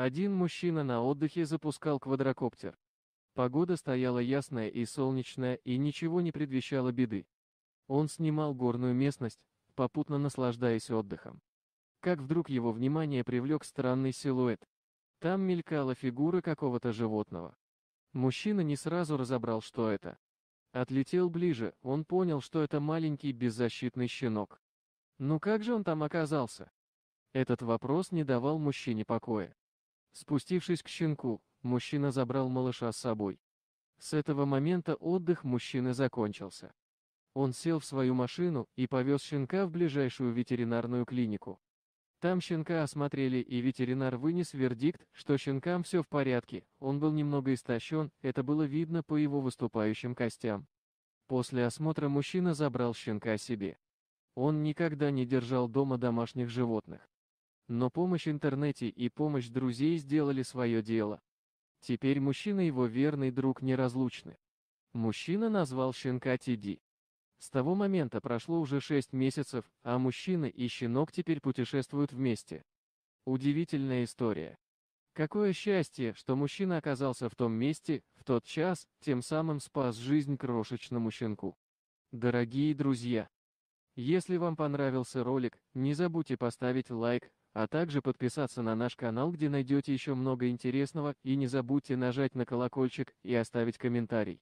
Один мужчина на отдыхе запускал квадрокоптер. Погода стояла ясная и солнечная, и ничего не предвещало беды. Он снимал горную местность, попутно наслаждаясь отдыхом. Как вдруг его внимание привлек странный силуэт. Там мелькала фигура какого-то животного. Мужчина не сразу разобрал, что это. Отлетел ближе, он понял, что это маленький беззащитный щенок. Ну как же он там оказался? Этот вопрос не давал мужчине покоя. Спустившись к щенку, мужчина забрал малыша с собой. С этого момента отдых мужчины закончился. Он сел в свою машину и повез щенка в ближайшую ветеринарную клинику. Там щенка осмотрели и ветеринар вынес вердикт, что щенкам все в порядке, он был немного истощен, это было видно по его выступающим костям. После осмотра мужчина забрал щенка себе. Он никогда не держал дома домашних животных. Но помощь интернете и помощь друзей сделали свое дело. Теперь мужчина и его верный друг неразлучны. Мужчина назвал щенка Тиди. С того момента прошло уже 6 месяцев, а мужчина и щенок теперь путешествуют вместе. Удивительная история. Какое счастье, что мужчина оказался в том месте, в тот час, тем самым спас жизнь крошечному щенку. Дорогие друзья! Если вам понравился ролик, не забудьте поставить лайк, а также подписаться на наш канал, где найдете еще много интересного, и не забудьте нажать на колокольчик и оставить комментарий.